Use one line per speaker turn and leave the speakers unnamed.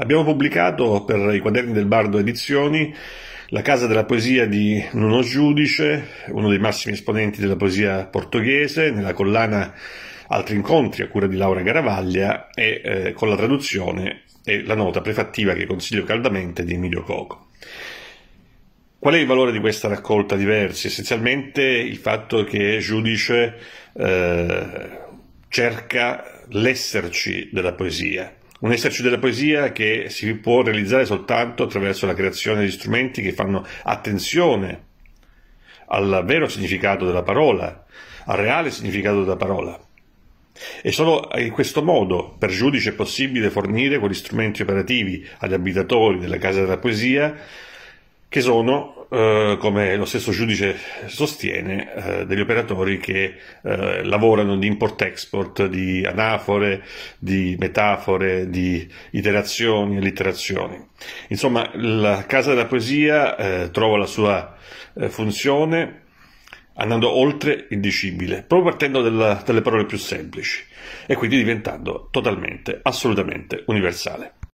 Abbiamo pubblicato per i quaderni del Bardo Edizioni La casa della poesia di Nuno Giudice, uno dei massimi esponenti della poesia portoghese, nella collana Altri incontri a cura di Laura Garavaglia e eh, con la traduzione e la nota prefattiva che consiglio caldamente di Emilio Coco. Qual è il valore di questa raccolta di versi? Essenzialmente il fatto che Giudice eh, cerca l'esserci della poesia, un esercizio della poesia che si può realizzare soltanto attraverso la creazione di strumenti che fanno attenzione al vero significato della parola, al reale significato della parola. E solo in questo modo per giudice è possibile fornire quegli strumenti operativi agli abitatori della casa della poesia che sono, eh, come lo stesso giudice sostiene, eh, degli operatori che eh, lavorano di import-export, di anafore, di metafore, di iterazioni e literazioni. Insomma, la Casa della Poesia eh, trova la sua eh, funzione andando oltre il dicibile, proprio partendo dalla, dalle parole più semplici e quindi diventando totalmente, assolutamente universale.